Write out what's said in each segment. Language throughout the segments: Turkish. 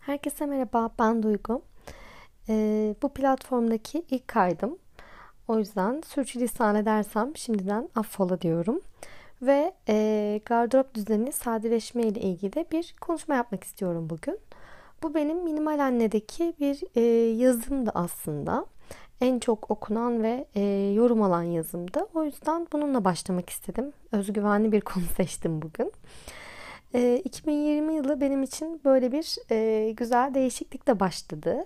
Herkese merhaba, ben Duygu. Ee, bu platformdaki ilk kaydım. O yüzden sürçülisan edersem şimdiden affola diyorum. Ve e, gardırop düzeni sadeleşme ile ilgili bir konuşma yapmak istiyorum bugün. Bu benim Minimal Anne'deki bir e, yazımdı aslında en çok okunan ve e, yorum alan yazımdı. O yüzden bununla başlamak istedim. Özgüvenli bir konu seçtim bugün. E, 2020 yılı benim için böyle bir e, güzel değişiklik başladı.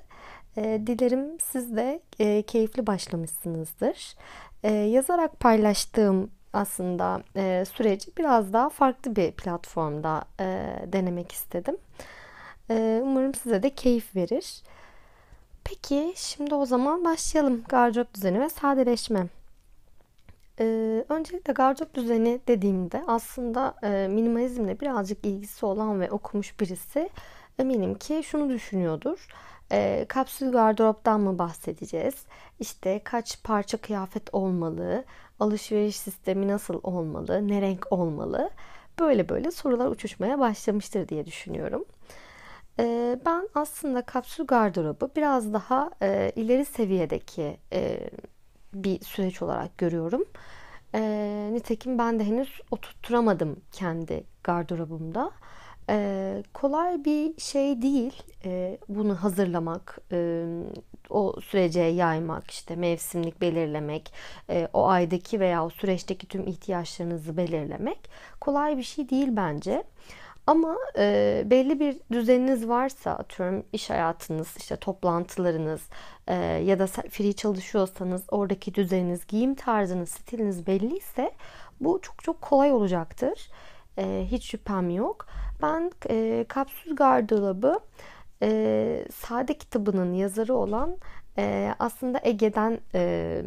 E, dilerim siz de e, keyifli başlamışsınızdır. E, yazarak paylaştığım aslında e, süreci biraz daha farklı bir platformda e, denemek istedim. E, umarım size de keyif verir. Peki şimdi o zaman başlayalım gardırop düzeni ve sadeleşme. Ee, öncelikle gardırop düzeni dediğimde aslında e, minimalizmle birazcık ilgisi olan ve okumuş birisi eminim ki şunu düşünüyordur. E, kapsül gardıroptan mı bahsedeceğiz? İşte kaç parça kıyafet olmalı? Alışveriş sistemi nasıl olmalı? Ne renk olmalı? Böyle böyle sorular uçuşmaya başlamıştır diye düşünüyorum ben aslında kapsül gardırobu biraz daha ileri seviyedeki bir süreç olarak görüyorum. nitekim ben de henüz oturtturamadım kendi gardırobumda. kolay bir şey değil bunu hazırlamak, o sürece yaymak, işte mevsimlik belirlemek, o aydaki veya o süreçteki tüm ihtiyaçlarınızı belirlemek kolay bir şey değil bence. Ama e, belli bir düzeniniz varsa atıyorum iş hayatınız, işte toplantılarınız e, ya da free çalışıyorsanız oradaki düzeniniz, giyim tarzınız, stiliniz belliyse bu çok çok kolay olacaktır. E, hiç şüphem yok. Ben e, kapsül gardırobı e, Sade kitabının yazarı olan e, aslında Ege'den e,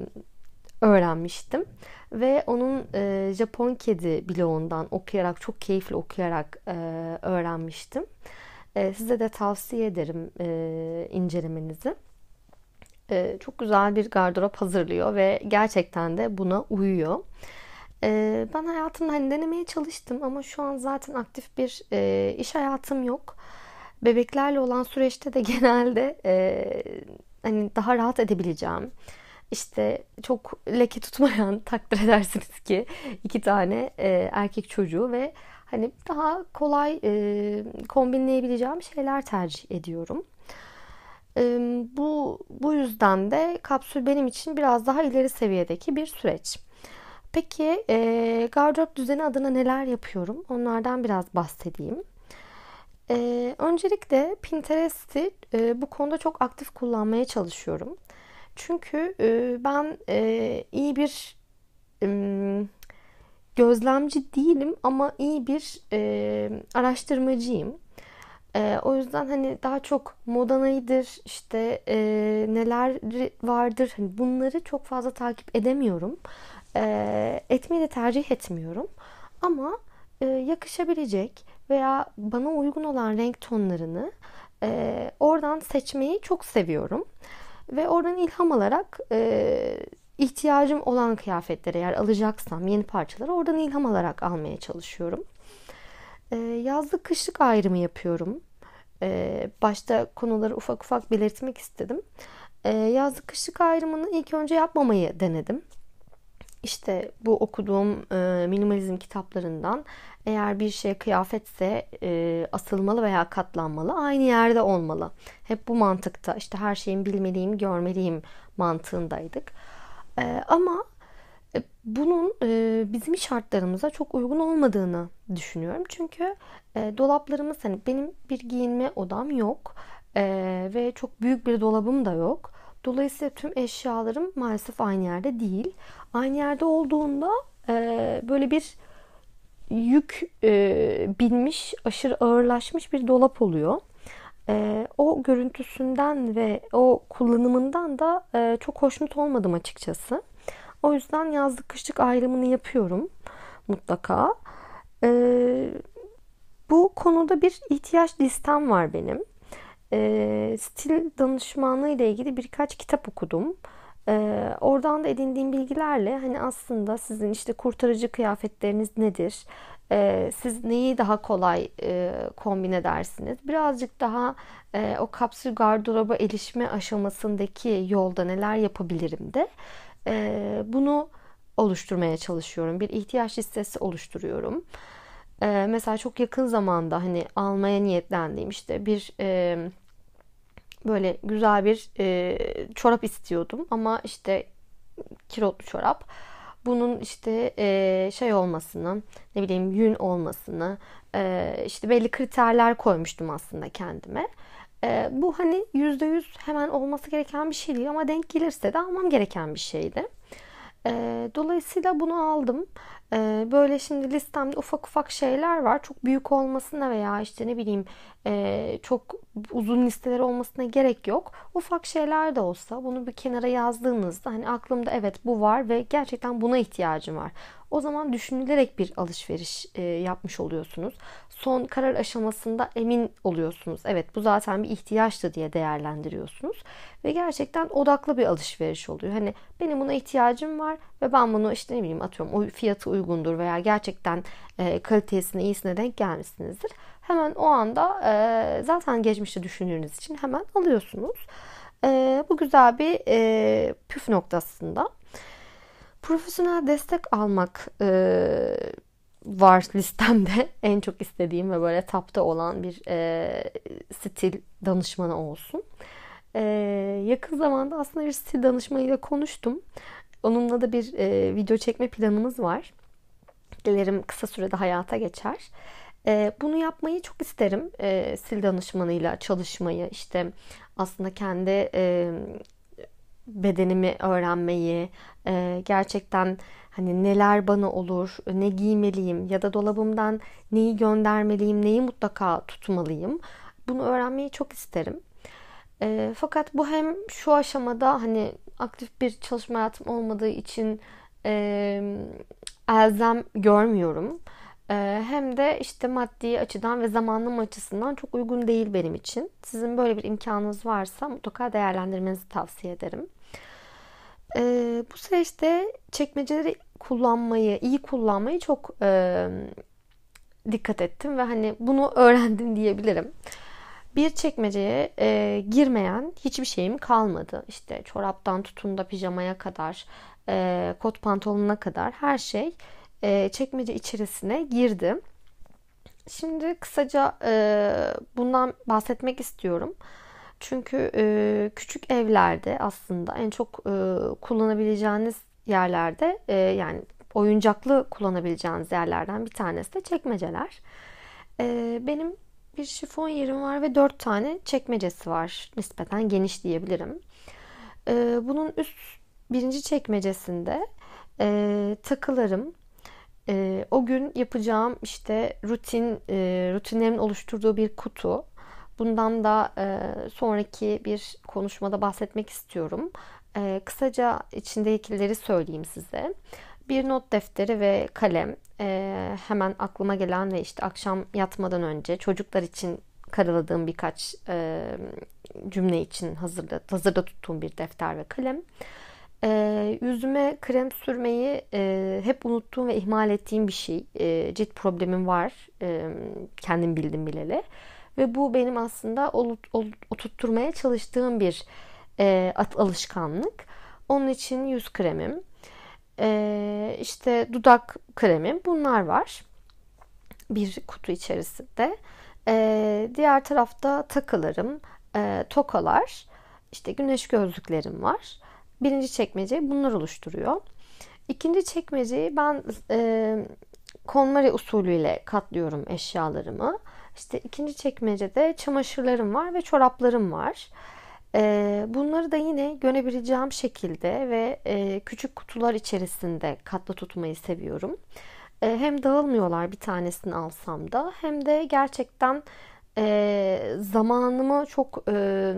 öğrenmiştim. Ve onun e, Japon Kedi bloğundan okuyarak, çok keyifli okuyarak e, öğrenmiştim. E, size de tavsiye ederim e, incelemenizi. E, çok güzel bir gardırop hazırlıyor ve gerçekten de buna uyuyor. E, ben hayatımda hani denemeye çalıştım ama şu an zaten aktif bir e, iş hayatım yok. Bebeklerle olan süreçte de genelde e, hani daha rahat edebileceğim işte çok leke tutmayan takdir edersiniz ki iki tane e, erkek çocuğu ve hani daha kolay e, kombinleyebileceğim şeyler tercih ediyorum. E, bu bu yüzden de kapsül benim için biraz daha ileri seviyedeki bir süreç. Peki e, gardırop düzeni adına neler yapıyorum? Onlardan biraz bahsedeyim. E, öncelikle Pinterest'i e, bu konuda çok aktif kullanmaya çalışıyorum. Çünkü e, ben e, iyi bir e, gözlemci değilim ama iyi bir e, araştırmacıyım. E, o yüzden hani daha çok moda nedir, işte e, neler vardır hani bunları çok fazla takip edemiyorum. E, etmeyi de tercih etmiyorum. Ama e, yakışabilecek veya bana uygun olan renk tonlarını e, oradan seçmeyi çok seviyorum. Ve oradan ilham alarak e, ihtiyacım olan kıyafetlere eğer alacaksam yeni parçaları oradan ilham alarak almaya çalışıyorum. E, yazlık kışlık ayrımı yapıyorum. E, başta konuları ufak ufak belirtmek istedim. E, yazlık kışlık ayrımını ilk önce yapmamayı denedim. İşte bu okuduğum e, minimalizm kitaplarından eğer bir şey kıyafetse e, asılmalı veya katlanmalı aynı yerde olmalı. Hep bu mantıkta işte her şeyin bilmeliyim, görmeliyim mantığındaydık. E, ama e, bunun e, bizim şartlarımıza çok uygun olmadığını düşünüyorum. Çünkü e, dolaplarımız hani benim bir giyinme odam yok e, ve çok büyük bir dolabım da yok. Dolayısıyla tüm eşyalarım maalesef aynı yerde değil. Aynı yerde olduğunda e, böyle bir yük e, binmiş, aşırı ağırlaşmış bir dolap oluyor. E, o görüntüsünden ve o kullanımından da e, çok hoşnut olmadım açıkçası. O yüzden yazlık kışlık ayrımını yapıyorum mutlaka. E, bu konuda bir ihtiyaç listem var benim. E, stil danışmanlığı ile ilgili birkaç kitap okudum. Ee, oradan da edindiğim bilgilerle hani aslında sizin işte kurtarıcı kıyafetleriniz nedir? Ee, siz neyi daha kolay e, kombin edersiniz? Birazcık daha e, o kapsül gardıroba erişme aşamasındaki yolda neler yapabilirim de e, bunu oluşturmaya çalışıyorum. Bir ihtiyaç listesi oluşturuyorum. Ee, mesela çok yakın zamanda hani almaya niyetlendiğim işte bir böyle güzel bir e, çorap istiyordum ama işte kilotlu çorap. Bunun işte e, şey olmasını, ne bileyim yün olmasını, e, işte belli kriterler koymuştum aslında kendime. E, bu hani %100 hemen olması gereken bir şey değil ama denk gelirse de almam gereken bir şeydi. E, dolayısıyla bunu aldım. E, böyle şimdi listemde ufak ufak şeyler var. Çok büyük olmasına veya işte ne bileyim e, çok uzun listeler olmasına gerek yok. Ufak şeyler de olsa bunu bir kenara yazdığınızda hani aklımda evet bu var ve gerçekten buna ihtiyacım var. O zaman düşünülerek bir alışveriş e, yapmış oluyorsunuz. Son karar aşamasında emin oluyorsunuz. Evet bu zaten bir ihtiyaçtı diye değerlendiriyorsunuz. Ve gerçekten odaklı bir alışveriş oluyor. Hani benim buna ihtiyacım var ve ben bunu işte ne bileyim atıyorum o fiyatı uygundur veya gerçekten e, kalitesine iyisine denk gelmişsinizdir. Hemen o anda e, zaten geçmişte düşündüğünüz için hemen alıyorsunuz. E, bu güzel bir e, püf noktasında. Profesyonel destek almak e, var listemde. En çok istediğim ve böyle tapta olan bir e, stil danışmanı olsun. E, yakın zamanda aslında bir stil danışmanıyla konuştum. Onunla da bir e, video çekme planımız var. Dilerim kısa sürede hayata geçer. E, bunu yapmayı çok isterim. E, stil danışmanıyla çalışmayı, işte aslında kendi e, bedenimi öğrenmeyi, e, gerçekten hani neler bana olur, ne giymeliyim ya da dolabımdan neyi göndermeliyim, neyi mutlaka tutmalıyım. Bunu öğrenmeyi çok isterim. E, fakat bu hem şu aşamada hani aktif bir çalışma hayatım olmadığı için elzem görmüyorum. Ee, hem de işte maddi açıdan ve zamanlama açısından çok uygun değil benim için. Sizin böyle bir imkanınız varsa mutlaka değerlendirmenizi tavsiye ederim. Ee, bu süreçte çekmeceleri kullanmayı, iyi kullanmayı çok e, dikkat ettim ve hani bunu öğrendim diyebilirim. Bir çekmeceye e, girmeyen hiçbir şeyim kalmadı. İşte çoraptan tutun da pijamaya kadar, e, kot pantolonuna kadar her şey e, çekmece içerisine girdim. Şimdi kısaca e, bundan bahsetmek istiyorum. Çünkü e, küçük evlerde aslında en çok e, kullanabileceğiniz yerlerde e, yani oyuncaklı kullanabileceğiniz yerlerden bir tanesi de çekmeceler. E, benim bir şifon yerim var ve 4 tane çekmecesi var. Nispeten geniş diyebilirim. E, bunun üst birinci çekmecesinde e, takılarım, e, o gün yapacağım işte rutin e, rutinlerin oluşturduğu bir kutu. Bundan da e, sonraki bir konuşmada bahsetmek istiyorum. E, kısaca içindekileri söyleyeyim size. Bir not defteri ve kalem. E, hemen aklıma gelen ve işte akşam yatmadan önce çocuklar için karaladığım birkaç e, cümle için hazırda, hazırda tuttuğum bir defter ve kalem. E, yüzüme krem sürmeyi e, hep unuttuğum ve ihmal ettiğim bir şey. E, cilt problemim var. E, kendim bildim bileli. Ve bu benim aslında olut, oturtturmaya çalıştığım bir e, at, alışkanlık. Onun için yüz kremim, e, işte dudak kremim bunlar var. Bir kutu içerisinde. E, diğer tarafta takılarım, e, tokalar, işte güneş gözlüklerim var birinci çekmece bunlar oluşturuyor. İkinci çekmeceyi ben e, konmari ile katlıyorum eşyalarımı. İşte ikinci çekmecede çamaşırlarım var ve çoraplarım var. E, bunları da yine gönebileceğim şekilde ve e, küçük kutular içerisinde katlı tutmayı seviyorum. E, hem dağılmıyorlar bir tanesini alsam da hem de gerçekten e, zamanımı çok e,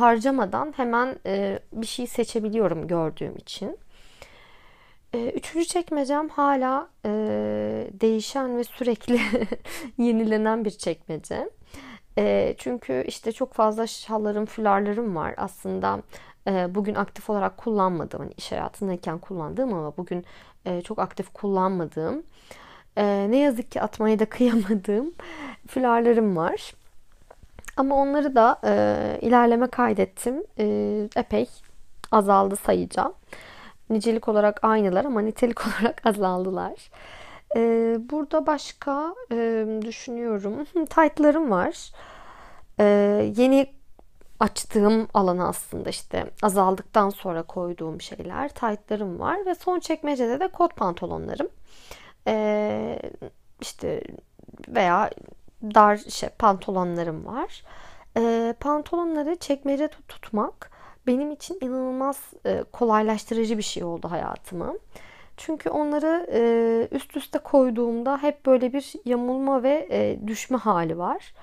harcamadan hemen e, bir şey seçebiliyorum gördüğüm için. E, üçüncü çekmecem hala e, değişen ve sürekli yenilenen bir çekmece. E, çünkü işte çok fazla şallarım, fularlarım var. Aslında e, bugün aktif olarak kullanmadığım, hani iş hayatındayken kullandığım ama bugün e, çok aktif kullanmadığım, e, ne yazık ki atmaya da kıyamadığım fularlarım var. Ama onları da e, ilerleme kaydettim. E, epey azaldı sayıca. Nicelik olarak aynılar ama nitelik olarak azaldılar. E, burada başka e, düşünüyorum. Taytlarım var. E, yeni açtığım alan aslında işte azaldıktan sonra koyduğum şeyler. Taytlarım var ve son çekmecede de kot pantolonlarım. Ee, işte veya dar şey, pantolonlarım var. E, pantolonları çekmece tutmak benim için inanılmaz e, kolaylaştırıcı bir şey oldu hayatımı. Çünkü onları e, üst üste koyduğumda hep böyle bir yamulma ve e, düşme hali var.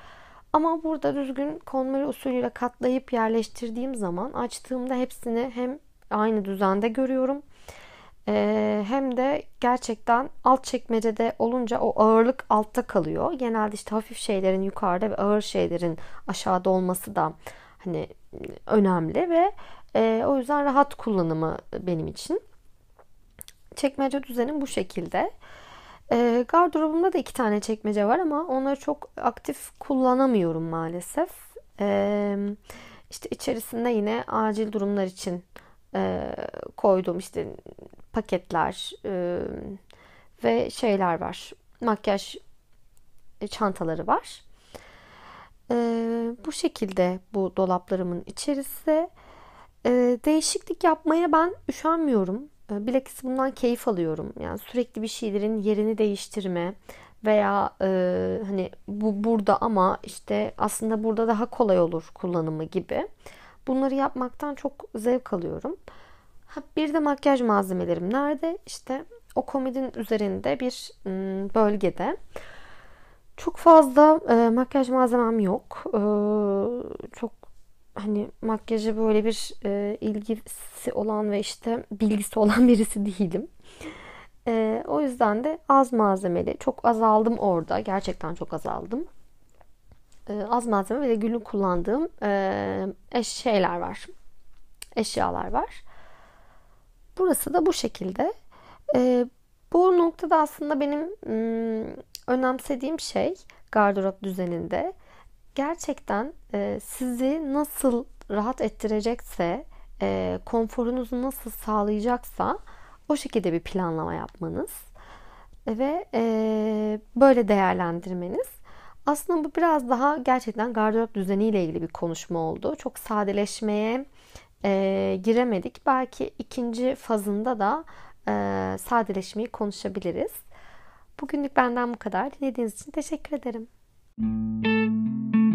Ama burada düzgün konmeli usulüyle katlayıp yerleştirdiğim zaman açtığımda hepsini hem aynı düzende görüyorum ee, hem de gerçekten alt çekmecede olunca o ağırlık altta kalıyor. Genelde işte hafif şeylerin yukarıda ve ağır şeylerin aşağıda olması da hani önemli ve e, o yüzden rahat kullanımı benim için. Çekmece düzenim bu şekilde. E, gardırobumda da iki tane çekmece var ama onları çok aktif kullanamıyorum maalesef. E, işte içerisinde yine acil durumlar için e, koyduğum işte paketler e, ve şeyler var. Makyaj e, çantaları var. E, bu şekilde bu dolaplarımın içerisi. E, değişiklik yapmaya ben üşenmiyorum. E, bilakis bundan keyif alıyorum. Yani sürekli bir şeylerin yerini değiştirme veya e, hani bu burada ama işte aslında burada daha kolay olur kullanımı gibi. Bunları yapmaktan çok zevk alıyorum. Ha, bir de makyaj malzemelerim nerede? İşte o komedin üzerinde bir bölgede. Çok fazla e, makyaj malzemem yok. E, çok hani makyajı böyle bir e, ilgisi olan ve işte bilgisi olan birisi değilim. E, o yüzden de az malzemeli. Çok azaldım orada. Gerçekten çok azaldım. E, az malzeme ve de günlük kullandığım e, eş şeyler var. Eşyalar var. Burası da bu şekilde. E, bu noktada aslında benim önemsediğim şey gardırop düzeninde gerçekten e, sizi nasıl rahat ettirecekse, konforunuzu nasıl sağlayacaksa o şekilde bir planlama yapmanız ve böyle değerlendirmeniz aslında bu biraz daha gerçekten gardırop düzeniyle ilgili bir konuşma oldu. Çok sadeleşmeye e, giremedik. Belki ikinci fazında da e, sadeleşmeyi konuşabiliriz. Bugünlük benden bu kadar. Dinlediğiniz için teşekkür ederim. Müzik